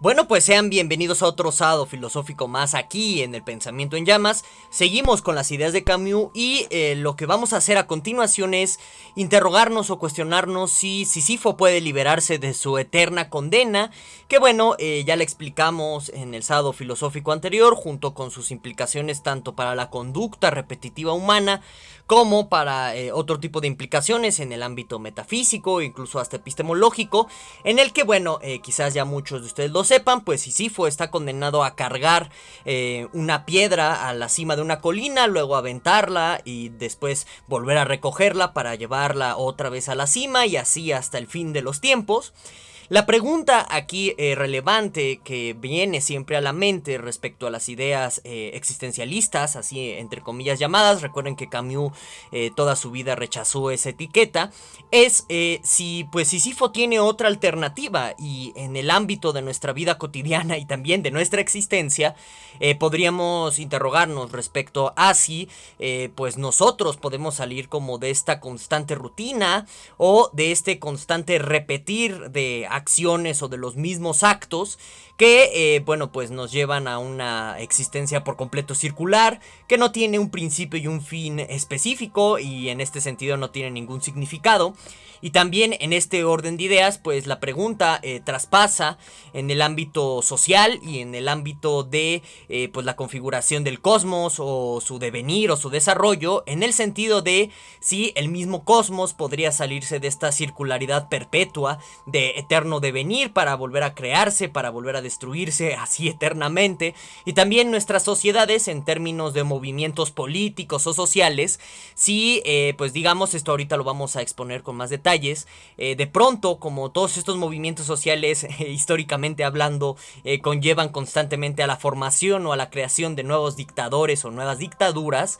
Bueno, pues sean bienvenidos a otro sábado filosófico más aquí en el Pensamiento en Llamas. Seguimos con las ideas de Camus y eh, lo que vamos a hacer a continuación es interrogarnos o cuestionarnos si Sisifo puede liberarse de su eterna condena, que bueno, eh, ya le explicamos en el sábado filosófico anterior, junto con sus implicaciones tanto para la conducta repetitiva humana como para eh, otro tipo de implicaciones en el ámbito metafísico, incluso hasta epistemológico, en el que bueno, quizás ya muchos de ustedes lo sepan, pues Sisifo está condenado a cargar eh, una piedra a la cima de una colina, luego aventarla y después volver a recogerla para llevarla otra vez a la cima y así hasta el fin de los tiempos. La pregunta aquí eh, relevante que viene siempre a la mente respecto a las ideas eh, existencialistas, así entre comillas llamadas, recuerden que Camus eh, toda su vida rechazó esa etiqueta, es si pues tiene otra alternativa y en el ámbito de nuestra vida cotidiana y también de nuestra existencia, podríamos interrogarnos respecto a si pues nosotros podemos salir como de esta constante rutina o de este constante repetir de acciones o de los mismos actos que, eh, bueno, pues nos llevan a una existencia por completo circular, que no tiene un principio y un fin específico y en este sentido no tiene ningún significado. Y también en este orden de ideas, pues la pregunta eh, traspasa en el ámbito social y en el ámbito de eh, pues la configuración del cosmos o su devenir o su desarrollo, en el sentido de si el mismo cosmos podría salirse de esta circularidad perpetua de eterno de venir para volver a crearse, para volver a destruirse así eternamente, y también nuestras sociedades en términos de movimientos políticos o sociales, si eh, pues digamos, esto ahorita lo vamos a exponer con más detalles, eh, de pronto como todos estos movimientos sociales eh, históricamente hablando conllevan constantemente a la formación o a la creación de nuevos dictadores o nuevas dictaduras,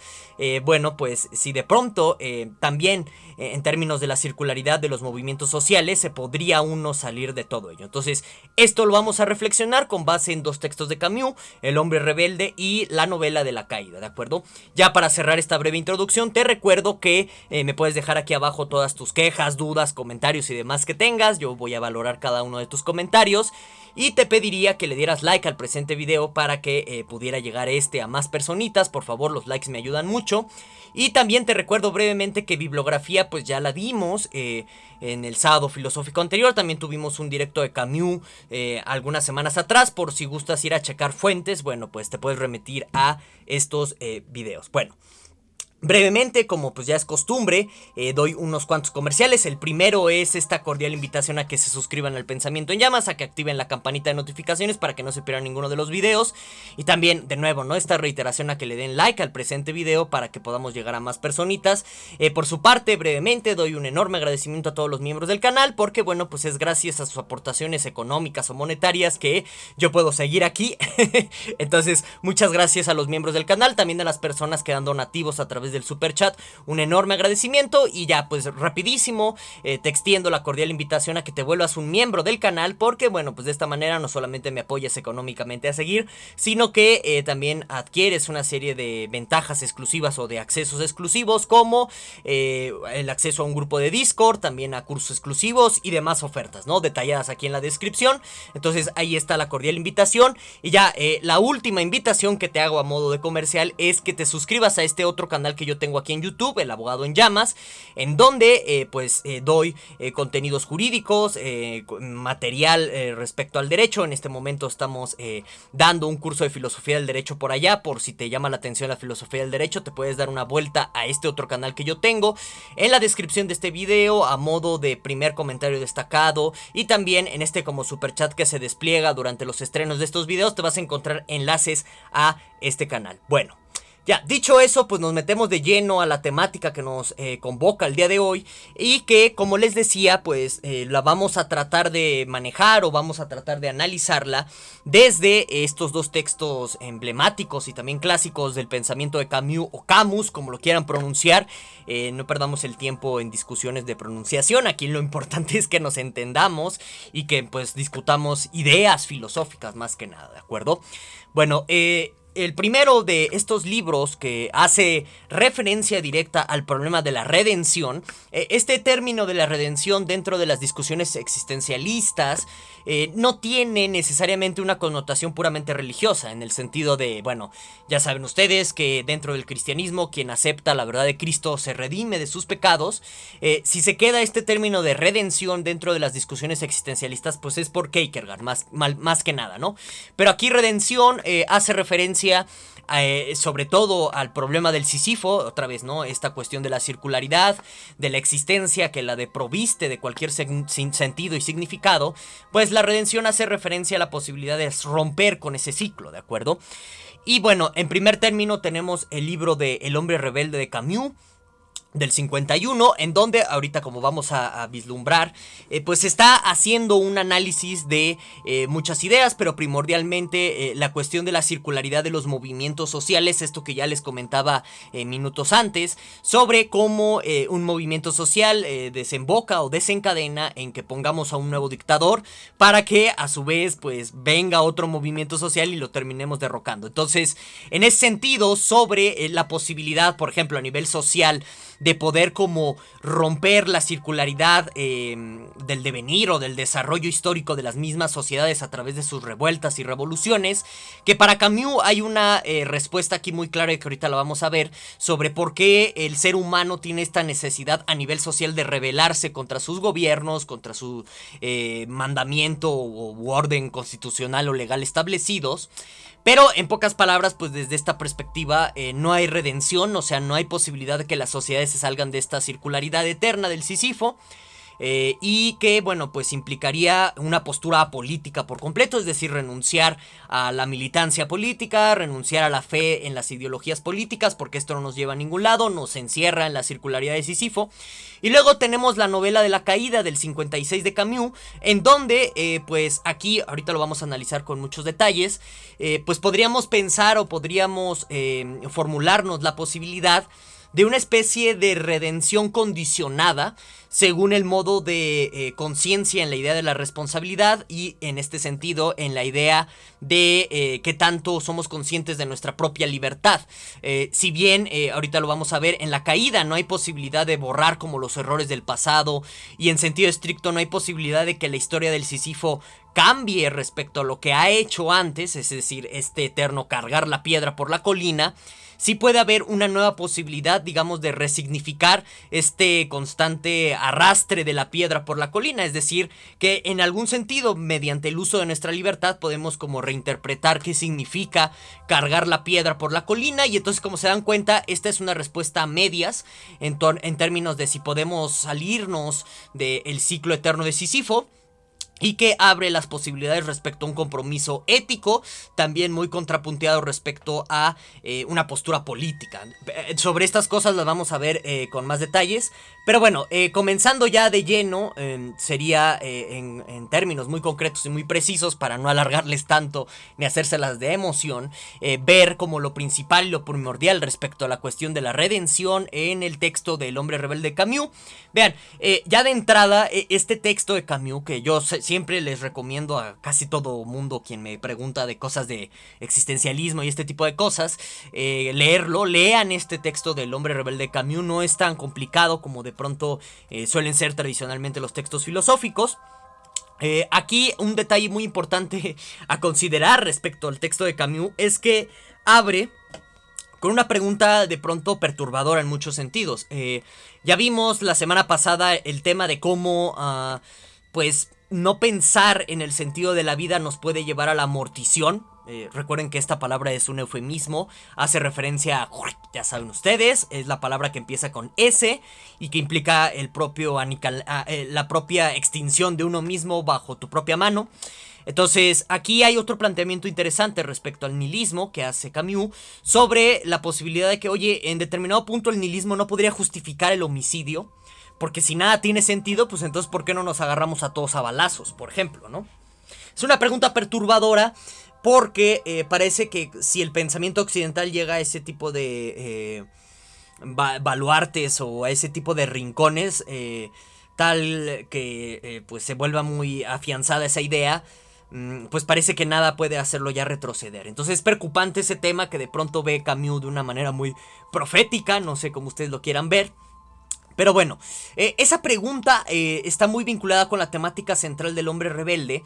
bueno pues si de pronto también eh, en términos de la circularidad de los movimientos sociales, se podría uno salir de todo ello. Entonces, esto lo vamos a reflexionar con base en dos textos de Camus, El hombre rebelde y La novela de la caída, ¿de acuerdo? Ya para cerrar esta breve introducción, te recuerdo que eh, me puedes dejar aquí abajo todas tus quejas, dudas, comentarios y demás que tengas. Yo voy a valorar cada uno de tus comentarios y te pediría que le dieras like al presente video para que eh, pudiera llegar este a más personitas. Por favor, los likes me ayudan mucho. Y también te recuerdo brevemente que bibliografía pues ya la dimos eh, en el sábado filosófico anterior. También tuvimos un directo de Camus eh, algunas semanas atrás. Por si gustas ir a checar fuentes, bueno pues te puedes remitir a estos eh, videos. Bueno. Brevemente, como pues ya es costumbre, eh, doy unos cuantos comerciales. El primero es esta cordial invitación a que se suscriban al Pensamiento en Llamas, a que activen la campanita de notificaciones para que no se pierdan ninguno de los videos. Y también, de nuevo, ¿no? Esta reiteración a que le den like al presente video para que podamos llegar a más personitas. Eh, por su parte, brevemente, doy un enorme agradecimiento a todos los miembros del canal porque, bueno, pues es gracias a sus aportaciones económicas o monetarias que yo puedo seguir aquí. Entonces, muchas gracias a los miembros del canal, también a las personas que dan donativos a través del super chat. Un enorme agradecimiento y ya pues rapidísimo eh, te extiendo la cordial invitación a que te vuelvas un miembro del canal porque bueno pues de esta manera no solamente me apoyas económicamente a seguir sino que eh, también adquieres una serie de ventajas exclusivas o de accesos exclusivos como eh, el acceso a un grupo de Discord, también a cursos exclusivos y demás ofertas, ¿no? Detalladas aquí en la descripción. Entonces ahí está la cordial invitación. Y ya la última invitación que te hago a modo de comercial es que te suscribas a este otro canal que yo tengo aquí en YouTube, El Abogado en Llamas, en donde eh, pues eh, doy eh, contenidos jurídicos, material respecto al derecho. En este momento estamos dando un curso de filosofía del derecho por allá, por si te llama la atención la filosofía del derecho, te puedes dar una vuelta a este otro canal que yo tengo en la descripción de este video a modo de primer comentario destacado y también en este como super chat que se despliega durante los estrenos de estos videos te vas a encontrar enlaces a este canal. Bueno, ya, dicho eso, pues nos metemos de lleno a la temática que nos eh, convoca el día de hoy y que, como les decía, pues eh, la vamos a tratar de manejar o vamos a tratar de analizarla desde estos dos textos emblemáticos y también clásicos del pensamiento de Camus o Camus, como lo quieran pronunciar. Eh, no perdamos el tiempo en discusiones de pronunciación, aquí lo importante es que nos entendamos y que pues discutamos ideas filosóficas más que nada, ¿de acuerdo? Bueno, eh... El primero de estos libros que hace referencia directa al problema de la redención, eh, este término de la redención dentro de las discusiones existencialistas eh, no tiene necesariamente una connotación puramente religiosa, en el sentido de, bueno, ya saben ustedes que dentro del cristianismo quien acepta la verdad de Cristo se redime de sus pecados. Eh, si se queda este término de redención dentro de las discusiones existencialistas, pues es por Kierkegaard, más, más que nada, ¿no? Pero aquí redención hace referencia eh, sobre todo al problema del Sisifo, otra vez, ¿no? Esta cuestión de la circularidad, de la existencia que la deproviste de cualquier sentido y significado, pues la redención hace referencia a la posibilidad de romper con ese ciclo, ¿de acuerdo? Y bueno, en primer término tenemos el libro de El hombre rebelde de Camus, del 51, en donde ahorita como vamos a, vislumbrar, eh, pues está haciendo un análisis de eh, muchas ideas, pero primordialmente eh, la cuestión de la circularidad de los movimientos sociales, esto que ya les comentaba minutos antes, sobre cómo un movimiento social desemboca o desencadena en que pongamos a un nuevo dictador para que a su vez pues venga otro movimiento social y lo terminemos derrocando. Entonces, en ese sentido, sobre la posibilidad, por ejemplo, a nivel social, de poder como romper la circularidad em, del devenir o del desarrollo histórico de las mismas sociedades a través de sus revueltas y revoluciones, que para Camus hay una eh, respuesta aquí muy clara y que ahorita la vamos a ver sobre por qué el ser humano tiene esta necesidad a nivel social de rebelarse contra sus gobiernos, contra su eh, mandamiento u o orden constitucional o legal establecidos, pero en pocas palabras, pues desde esta perspectiva eh, no hay redención, o sea, no hay posibilidad de que las sociedades se salgan de esta circularidad eterna del Sisifo. Eh, y que, bueno, pues implicaría una postura política por completo, es decir, renunciar a la militancia política, renunciar a la fe en las ideologías políticas, porque esto no nos lleva a ningún lado, nos encierra en la circularidad de Sisifo. Y luego tenemos la novela de la caída del 56 de Camus, en donde, eh, pues aquí, ahorita lo vamos a analizar con muchos detalles, eh, pues podríamos pensar o podríamos formularnos la posibilidad de una especie de redención condicionada según el modo de eh, conciencia en la idea de la responsabilidad y en este sentido en la idea de eh, qué tanto somos conscientes de nuestra propia libertad. Eh, si bien ahorita lo vamos a ver en la caída, no hay posibilidad de borrar como los errores del pasado y en sentido estricto no hay posibilidad de que la historia del Sisifo cambie respecto a lo que ha hecho antes, es decir, este eterno cargar la piedra por la colina, si puede haber una nueva posibilidad, digamos, de resignificar este constante arrastre de la piedra por la colina. Es decir, que en algún sentido, mediante el uso de nuestra libertad, podemos como reinterpretar qué significa cargar la piedra por la colina. Y entonces, como se dan cuenta, esta es una respuesta a medias en, en términos de si podemos salirnos del ciclo eterno de Sísifo y que abre las posibilidades respecto a un compromiso ético, también muy contrapunteado respecto a eh, una postura política. Eh, sobre estas cosas las vamos a ver eh, con más detalles, pero bueno, comenzando ya de lleno, sería en, en, términos muy concretos y muy precisos, para no alargarles tanto ni hacérselas de emoción, ver como lo principal y lo primordial respecto a la cuestión de la redención en el texto del hombre rebelde Camus. Vean, ya de entrada, e, este texto de Camus, que yo sé, siempre les recomiendo a casi todo mundo quien me pregunta de cosas de existencialismo y este tipo de cosas, eh, leerlo, lean este texto del hombre rebelde Camus, no es tan complicado como de pronto eh, suelen ser tradicionalmente los textos filosóficos. Eh, aquí un detalle muy importante a considerar respecto al texto de Camus es que abre con una pregunta de pronto perturbadora en muchos sentidos. ya vimos la semana pasada el tema de cómo, ah, pues, no pensar en el sentido de la vida nos puede llevar a la mortición. Eh, recuerden que esta palabra es un eufemismo, hace referencia a, ya saben ustedes, es la palabra que empieza con S y que implica el propio ah, eh, la propia extinción de uno mismo bajo tu propia mano. Entonces, aquí hay otro planteamiento interesante respecto al nihilismo que hace Camus sobre la posibilidad de que, oye, en determinado punto el nihilismo no podría justificar el homicidio, porque si nada tiene sentido, pues entonces ¿por qué no nos agarramos a todos a balazos, por ejemplo, no? Es una pregunta perturbadora porque eh, parece que si el pensamiento occidental llega a ese tipo de eh, baluartes o a ese tipo de rincones, eh, tal que pues se vuelva muy afianzada esa idea, mm, pues parece que nada puede hacerlo ya retroceder. Entonces es preocupante ese tema que de pronto ve Camus de una manera muy profética, no sé cómo ustedes lo quieran ver. Pero bueno, eh, esa pregunta eh, está muy vinculada con la temática central del hombre rebelde.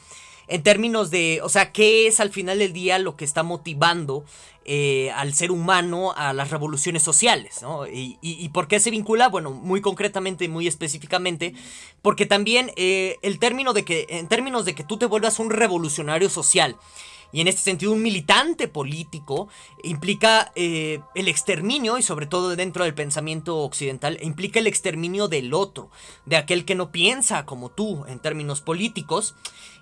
En términos de, o sea, ¿qué es al final del día lo que está motivando eh, al ser humano a las revoluciones sociales? Y, por qué se vincula? Bueno, muy concretamente y muy específicamente, porque también el término de que, en términos de que tú te vuelvas un revolucionario social y en este sentido un militante político implica eh, el exterminio, y sobre todo dentro del pensamiento occidental, implica el exterminio del otro, de aquel que no piensa como tú en términos políticos.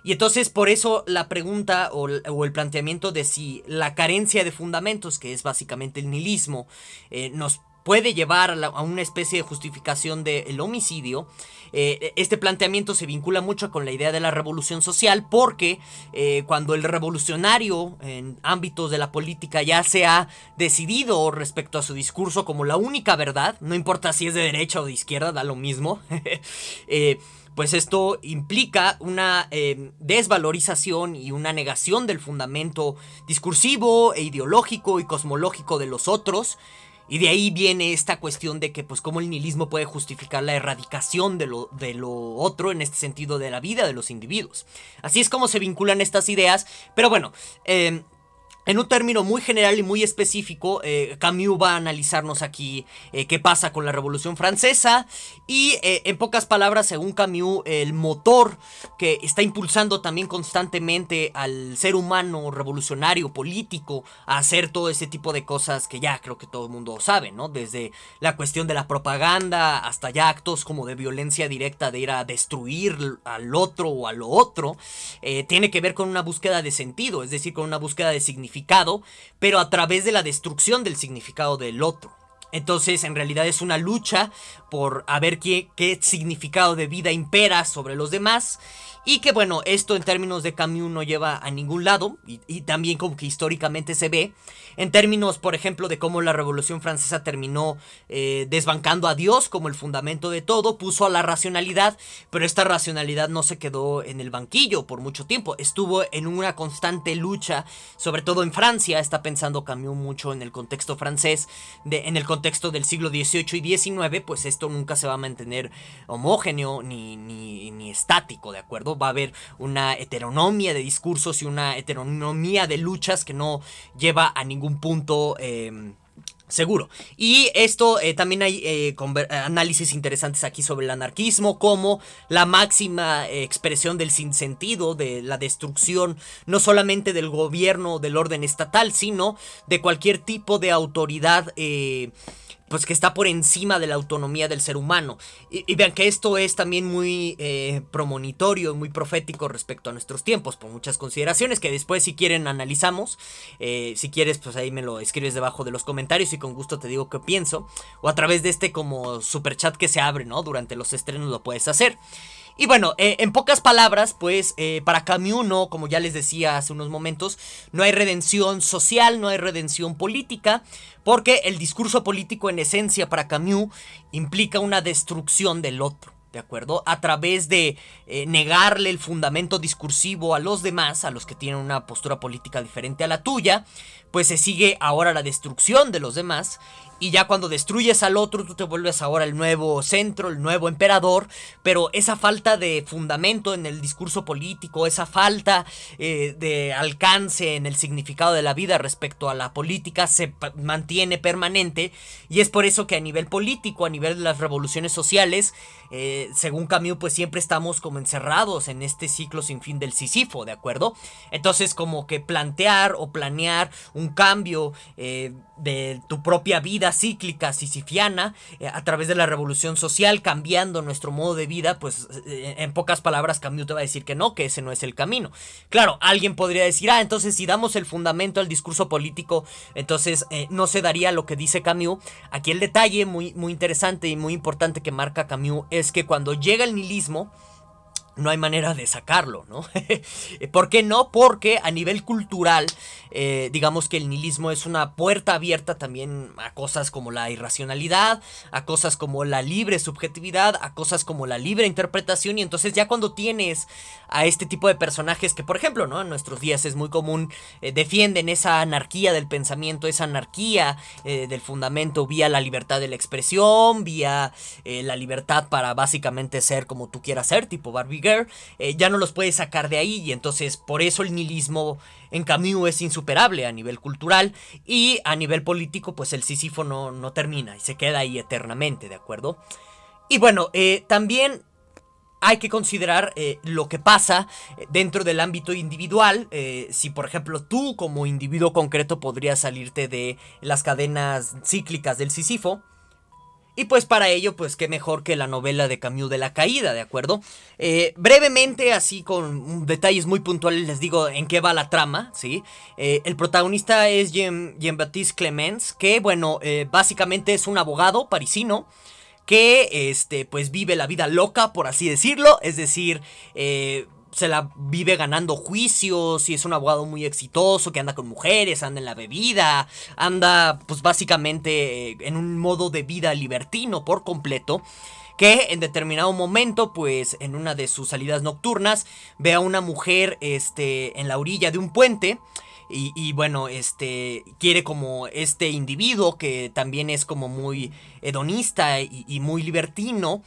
Y entonces por eso la pregunta o, el planteamiento de si la carencia de fundamentos, que es básicamente el nihilismo, eh, nos puede llevar a, una especie de justificación del homicidio. Eh, este planteamiento se vincula mucho con la idea de la revolución social porque eh, cuando el revolucionario en ámbitos de la política ya se ha decidido respecto a su discurso como la única verdad, no importa si es de derecha o de izquierda, da lo mismo, eh, pues esto implica una desvalorización y una negación del fundamento discursivo e ideológico y cosmológico de los otros y de ahí viene esta cuestión de que, pues, cómo el nihilismo puede justificar la erradicación de lo, de lo otro en este sentido de la vida de los individuos. Así es como se vinculan estas ideas, pero bueno, eh, en un término muy general y muy específico, eh, Camus va a analizarnos aquí eh, qué pasa con la Revolución Francesa y eh, en pocas palabras, según Camus, el motor que está impulsando también constantemente al ser humano revolucionario, político, a hacer todo ese tipo de cosas que ya creo que todo el mundo sabe, ¿no? Desde la cuestión de la propaganda hasta ya actos como de violencia directa, de ir a destruir al otro o a lo otro, tiene que ver con una búsqueda de sentido, es decir, con una búsqueda de significado pero a través de la destrucción del significado del otro. Entonces, en realidad es una lucha por a ver qué significado de vida impera sobre los demás y que bueno, esto en términos de Camus no lleva a ningún lado y, también como que históricamente se ve. En términos, por ejemplo, de cómo la Revolución Francesa terminó eh, desbancando a Dios como el fundamento de todo, puso a la racionalidad, pero esta racionalidad no se quedó en el banquillo por mucho tiempo. Estuvo en una constante lucha, sobre todo en Francia, está pensando Camus mucho en el contexto francés, de, en el contexto del siglo XVIII y XIX, pues esto nunca se va a mantener homogéneo ni, ni estático, ¿de acuerdo? va a haber una heteronomía de discursos y una heteronomía de luchas que no lleva a ningún punto. Em, seguro. Y esto eh, también hay eh, eh, análisis interesantes aquí sobre el anarquismo, como la máxima expresión del sinsentido, de la destrucción no solamente del gobierno, del orden estatal, sino de cualquier tipo de autoridad pues que está por encima de la autonomía del ser humano. Y, vean que esto es también muy eh, promonitorio, muy profético respecto a nuestros tiempos, por muchas consideraciones que después si quieren analizamos. Eh, si quieres, pues ahí me lo escribes debajo de los comentarios y con gusto te digo qué pienso. O a través de este como super chat que se abre, ¿no? Durante los estrenos lo puedes hacer. Y bueno, eh, en pocas palabras, pues eh, para Camus no, como ya les decía hace unos momentos, no hay redención social, no hay redención política, porque el discurso político en esencia para Camus implica una destrucción del otro. ¿De acuerdo? A través de eh, negarle el fundamento discursivo a los demás, a los que tienen una postura política diferente a la tuya, pues se sigue ahora la destrucción de los demás y ya cuando destruyes al otro, tú te vuelves ahora el nuevo centro, el nuevo emperador. Pero esa falta de fundamento en el discurso político, esa falta eh, de alcance en el significado de la vida respecto a la política se mantiene permanente. Y es por eso que a nivel político, a nivel de las revoluciones sociales, eh, según Camus, pues siempre estamos como encerrados en este ciclo sin fin del Sisifo, ¿de acuerdo? Entonces, como que plantear o planear un cambio eh, de tu propia vida cíclica sisifiana eh, a través de la revolución social, cambiando nuestro modo de vida, pues eh, en pocas palabras Camus te va a decir que no, que ese no es el camino. Claro, alguien podría decir, ah, entonces si damos el fundamento al discurso político, entonces eh, no se daría lo que dice Camus. Aquí el detalle muy, muy interesante y muy importante que marca Camus es que cuando llega el nihilismo, no hay manera de sacarlo, ¿no? ¿Por qué no? Porque a nivel cultural, eh, digamos que el nihilismo es una puerta abierta también a cosas como la irracionalidad, a cosas como la libre subjetividad, a cosas como la libre interpretación, y entonces ya cuando tienes a este tipo de personajes que, por ejemplo, ¿no? En nuestros días es muy común, eh, defienden esa anarquía del pensamiento, esa anarquía eh, del fundamento vía la libertad de la expresión, vía la libertad para básicamente ser como tú quieras ser, tipo Barbie eh, ya no los puede sacar de ahí y entonces por eso el nihilismo en Camus es insuperable a nivel cultural y a nivel político pues el Sísifo no, termina y se queda ahí eternamente, ¿de acuerdo? Y bueno, eh, también hay que considerar eh, lo que pasa dentro del ámbito individual. si, por ejemplo, tú como individuo concreto podrías salirte de las cadenas cíclicas del Sísifo. Y pues para ello, pues qué mejor que la novela de Camus de la caída, ¿de acuerdo? Eh, brevemente, así con detalles muy puntuales, les digo en qué va la trama, ¿sí? Eh, el protagonista es Jean-Baptiste Clemence, Clemens, que bueno, eh, básicamente es un abogado parisino que, este, pues vive la vida loca, por así decirlo, es decir, se la vive ganando juicios y es un abogado muy exitoso que anda con mujeres, anda en la bebida, anda pues básicamente eh, en un modo de vida libertino por completo que en determinado momento, pues en una de sus salidas nocturnas, ve a una mujer este, en la orilla de un puente. Y, y bueno, este quiere como este individuo que también es como muy hedonista y, y muy libertino,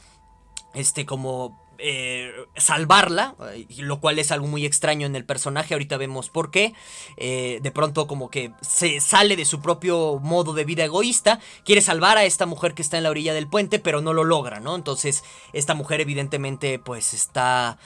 este como eh, salvarla, eh, lo cual es algo muy extraño en el personaje, ahorita vemos por qué, eh, de pronto como que se sale de su propio modo de vida egoísta, quiere salvar a esta mujer que está en la orilla del puente, pero no lo logra, ¿no? Entonces esta mujer evidentemente pues está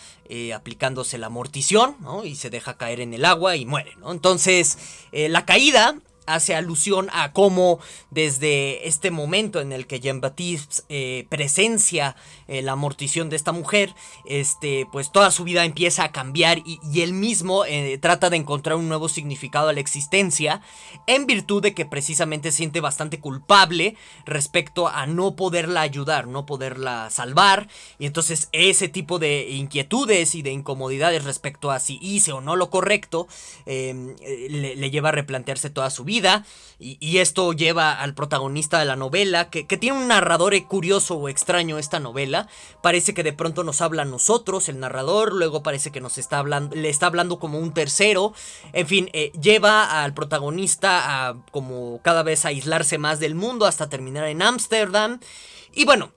aplicándose la mortición Y se deja caer en el agua y muere, ¿no? Entonces la caída hace alusión a cómo desde este momento en el que Jean-Baptiste eh, presencia eh, la mortición de esta mujer, este, pues toda su vida empieza a cambiar y, él mismo eh, trata de encontrar un nuevo significado a la existencia en virtud de que precisamente siente bastante culpable respecto a no poderla ayudar, no poderla salvar y entonces ese tipo de inquietudes y de incomodidades respecto a si hice o no lo correcto le lleva a replantearse toda su vida. Y, esto lleva al protagonista de la novela, que, tiene un narrador eh, curioso o extraño esta novela. Parece que de pronto nos habla a nosotros, el narrador, luego parece que nos está hablando, le está hablando como un tercero. En fin, eh, lleva al protagonista a como cada vez aislarse más del mundo hasta terminar en Ámsterdam. Y bueno,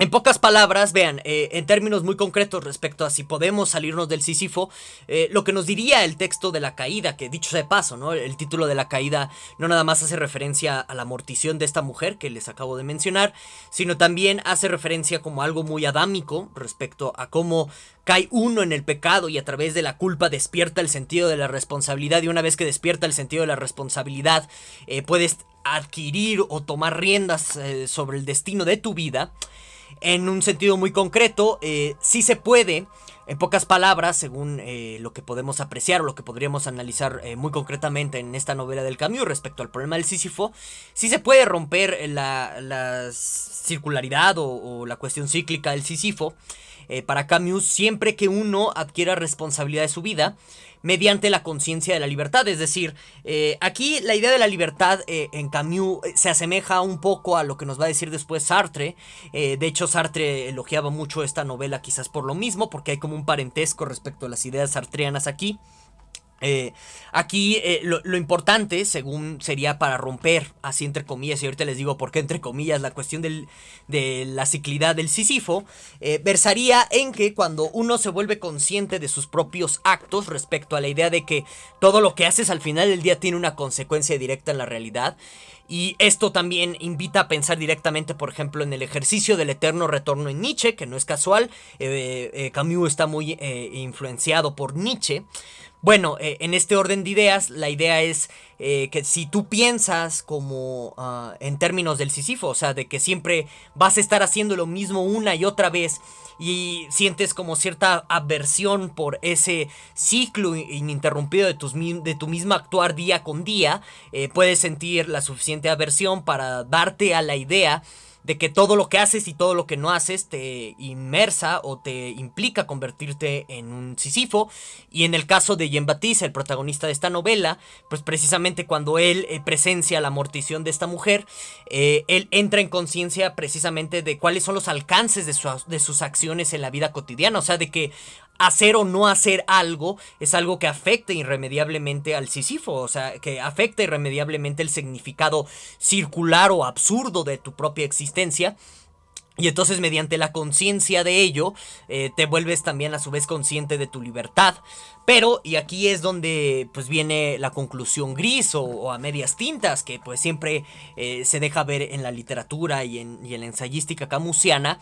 en pocas palabras, vean, eh, en términos muy concretos respecto a si podemos salirnos del Sísifo, eh, lo que nos diría el texto de la caída, que dicho sea de paso, ¿no? El título de la caída no nada más hace referencia a la mortición de esta mujer que les acabo de mencionar, sino también hace referencia como algo muy adámico respecto a cómo cae uno en el pecado y a través de la culpa despierta el sentido de la responsabilidad y una vez que despierta el sentido de la responsabilidad eh, puedes adquirir o tomar riendas sobre el destino de tu vida en un sentido muy concreto, eh, sí se puede, en pocas palabras, según eh, lo que podemos apreciar o lo que podríamos analizar eh, muy concretamente en esta novela del Camus respecto al problema del Sísifo, sí se puede romper la, circularidad o, o, la cuestión cíclica del Sísifo para Camus siempre que uno adquiera responsabilidad de su vida mediante la conciencia de la libertad. Es decir, eh, aquí la idea de la libertad eh, en Camus eh, se asemeja un poco a lo que nos va a decir después Sartre. de hecho, Sartre elogiaba mucho esta novela quizás por lo mismo, porque hay como un parentesco respecto a las ideas sartreanas aquí. Eh, aquí eh, lo, importante, según sería para romper, así entre comillas, y ahorita les digo por qué entre comillas, la cuestión de la ciclidad del Sísifo, eh, versaría en que cuando uno se vuelve consciente de sus propios actos respecto a la idea de que todo lo que haces al final del día tiene una consecuencia directa en la realidad, y esto también invita a pensar directamente, por ejemplo, en el ejercicio del eterno retorno en Nietzsche, que no es casual. Camus está muy influenciado por Nietzsche. Bueno, eh, en este orden de ideas, la idea es eh, que si tú piensas como ah, en términos del Sisifo, o sea, de que siempre vas a estar haciendo lo mismo una y otra vez y sientes como cierta aversión por ese ciclo ininterrumpido de, tus, de tu misma actuar día con día, eh, puedes sentir la suficiente aversión para darte a la idea de que todo lo que haces y todo lo que no haces te inmersa o te implica convertirte en un Sísifo. Y en el caso de Jean Baptiste, el protagonista de esta novela, pues precisamente cuando él eh, presencia la mortición de esta mujer, eh, él entra en conciencia precisamente de cuáles son los alcances de, su, de sus acciones en la vida cotidiana. O sea, de que hacer o no hacer algo es algo que afecta irremediablemente al Sísifo, o sea, que afecta irremediablemente el significado circular o absurdo de tu propia existencia. Y entonces mediante la conciencia de ello, eh, te vuelves también a su vez consciente de tu libertad. Pero, y aquí es donde pues viene la conclusión gris o, a medias tintas, que pues siempre eh, se deja ver en la literatura y en, la ensayística camusiana,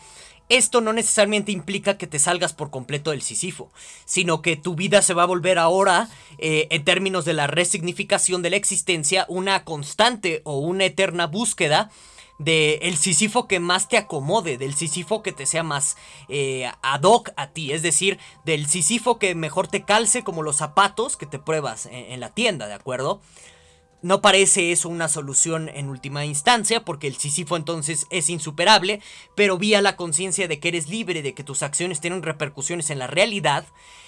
esto no necesariamente implica que te salgas por completo del Sísifo, sino que tu vida se va a volver ahora, eh, en términos de la resignificación de la existencia, una constante o una eterna búsqueda del el que más te acomode, del Sisifo que te sea más eh, ad hoc a ti, es decir, del Sisifo que mejor te calce como los zapatos que te pruebas en, la tienda, ¿de acuerdo? No parece eso una solución en última instancia, porque el Sisifo entonces es insuperable, pero vía la conciencia de que eres libre, de que tus acciones tienen repercusiones en la realidad,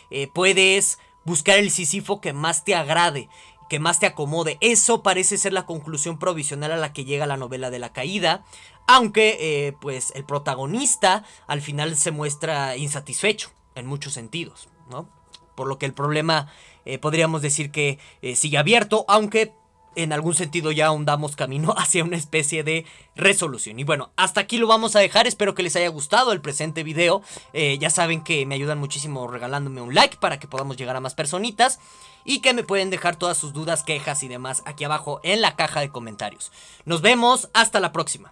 eh, puedes buscar el Sisifo que más te agrade, que más te acomode. Eso parece ser la conclusión provisional a la que llega la novela de la caída, aunque eh, pues el protagonista al final se muestra insatisfecho en muchos sentidos, ¿no? Por lo que el problema eh, podríamos decir que eh, sigue abierto, aunque en algún sentido ya ahondamos camino hacia una especie de resolución. Y bueno, hasta aquí lo vamos a dejar. Espero que les haya gustado el presente video. Eh, ya saben que me ayudan muchísimo regalándome un like para que podamos llegar a más personitas. Y que me pueden dejar todas sus dudas, quejas y demás aquí abajo en la caja de comentarios. Nos vemos, hasta la próxima.